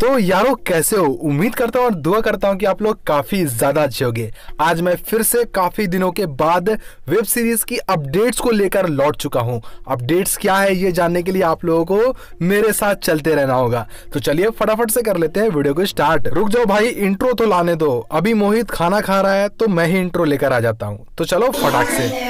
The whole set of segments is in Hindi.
तो यारो कैसे हो उम्मीद करता हूँ और दुआ करता हूँ कि आप लोग काफ़ी ज़्यादा अच्छे होंगे आज मैं फिर से काफ़ी दिनों के बाद वेब सीरीज़ की अपडेट्स को लेकर लौट चुका हूँ अपडेट्स क्या है ये जानने के लिए आप लोगों को मेरे साथ चलते रहना होगा तो चलिए फटाफट से कर लेते हैं वीडियो को स्टार्ट रुक जाओ भाई इंट्रो तो लाने दो अभी मोहित खाना खा रहा है तो मैं ही इंट्रो लेकर आ जाता हूँ तो चलो फटाक से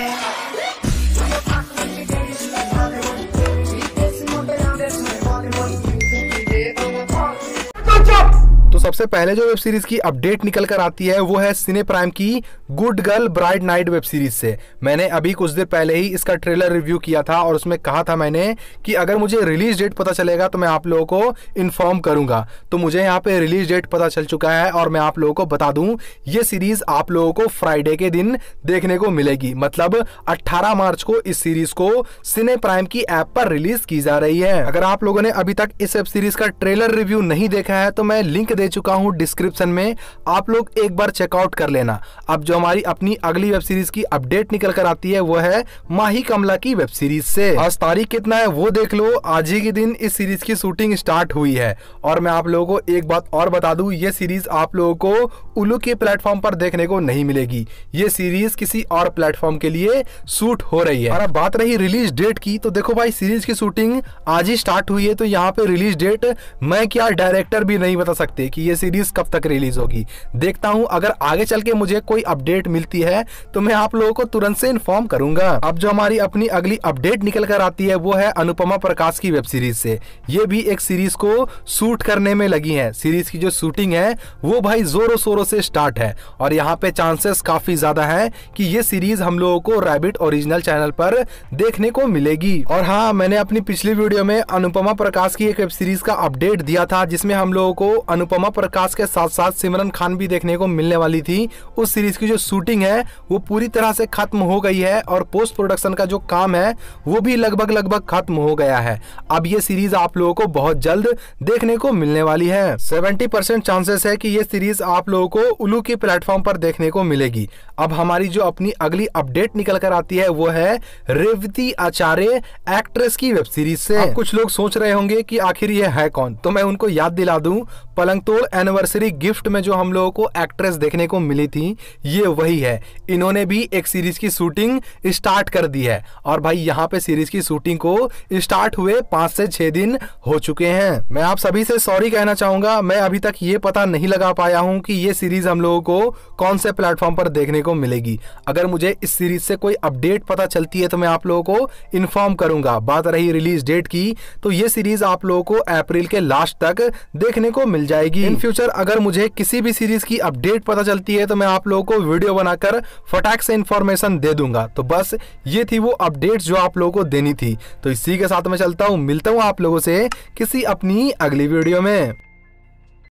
तो सबसे पहले जो वेब सीरीज की अपडेट निकल कर आती है वो है सिने प्राइम की good girl bride night web series से मैंने अभी कुछ देर पहले ही इसका ट्रेलर रिव्यू किया था और उसमें कहा था मैंने कि अगर मुझे रिलीज डेट पता चलेगा तो मैं आप लोगों को इन्फॉर्म करूंगा तो मुझे यहाँ पे रिलीज डेट पता चल चुका है और मैं आप लोगों को बता दूं ये सीरीज आप लोगों को फ्राइडे के दिन देखने को मिलेगी मतलब 18 मार्च को इस सीरीज को सिने प्राइम की ऐप पर रिलीज की जा रही है अगर आप लोगों ने अभी तक इस वेब सीरीज का ट्रेलर रिव्यू नहीं देखा है तो मैं लिंक दे चुका हूँ डिस्क्रिप्शन में आप लोग एक बार चेकआउट कर लेना अब जो हमारी अपनी अगली वेब सीरीज की अपडेट निकल कर आती है वो है माही कमला की वेब सीरीज से आज तारीख कितना है वो देख लो आज ही के दिन इस सीरीज की शूटिंग स्टार्ट हुई है और मैं आप लोगों को एक बात और बता दू ये सीरीज आप लोगों को उलू के प्लेटफॉर्म पर देखने को नहीं मिलेगी ये सीरीज किसी और प्लेटफॉर्म के लिए शूट हो रही है और अब बात रही रिलीज डेट की तो देखो भाई सीरीज की शूटिंग आज ही स्टार्ट हुई है तो यहाँ पे रिलीज डेट मैं क्या डायरेक्टर भी नहीं बता सकते कि ये सीरीज कब तक रिलीज होगी देखता हूँ अगर आगे चल के मुझे कोई अपडेट मिलती है तो मैं आप लोगों को तुरंत से इन्फॉर्म करूंगा अब जो हमारी अपनी अगली अपडेट निकल कर आती है वो है अनुपमा प्रकाश की वेब सीरीज से ये भी एक सीरीज को शूट करने में लगी है सीरीज की जो शूटिंग है वो भाई जोरों शोरों से स्टार्ट है और यहाँ पे चांसेस काफी ज्यादा है कि ये सीरीज हम लोगों को रैबिट ओरिजिनल चैनल पर देखने को मिलेगी और हाँ मैंने अपनी पिछली वीडियो में अनुपमा प्रकाश की एक वेब सीरीज का अपडेट दिया था जिसमें हम लोगों को अनुपमा उमा प्रकाश के साथ साथ सिमरन खान भी देखने को मिलने वाली थी उस सीरीज की जो शूटिंग है वो पूरी तरह से खत्म हो गई है और पोस्ट प्रोडक्शन का जो काम है वो भी लगभग लगभग खत्म हो गया है अब ये सीरीज आप लोगों को बहुत जल्द देखने को मिलने वाली है सेवेंटी परसेंट चांसेस है कि ये सीरीज आप लोगों को उलू के प्लेटफॉर्म पर देखने को मिलेगी अब हमारी जो अपनी अगली अपडेट निकल कर आती है वो है रेवती आचार्य एक्ट्रेस की वेब सीरीज से कुछ लोग सोच रहे होंगे कि आखिर ये है कौन तो मैं उनको याद दिला दूं पलंगतोड़ एनिवर्सरी गिफ्ट में जो हम लोगों को एक्ट्रेस देखने को मिली थी ये वही है इन्होंने भी एक सीरीज की शूटिंग स्टार्ट कर दी है और भाई यहाँ पे सीरीज की शूटिंग को स्टार्ट हुए पांच से छह दिन हो चुके हैं मैं आप सभी से सॉरी कहना चाहूंगा मैं अभी तक ये पता नहीं लगा पाया हूँ कि ये सीरीज हम लोगों को कौन से प्लेटफॉर्म पर देखने को मिलेगी अगर मुझे इस सीरीज से कोई अपडेट पता चलती है तो मैं आप लोगों को इन्फॉर्म करूंगा बात रही रिलीज डेट की तो ये सीरीज आप लोगों को अप्रैल के लास्ट तक देखने को मिल जाएगी इन फ्यूचर अगर मुझे किसी भी सीरीज की अपडेट पता चलती है तो मैं आप लोगों को वीडियो बनाकर फटाक से इन्फॉर्मेशन दे दूंगा तो बस ये थी वो अपडेट जो आप लोगों को देनी थी तो इसी के साथ मैं चलता हूँ मिलता हूँ आप लोगों से किसी अपनी अगली वीडियो में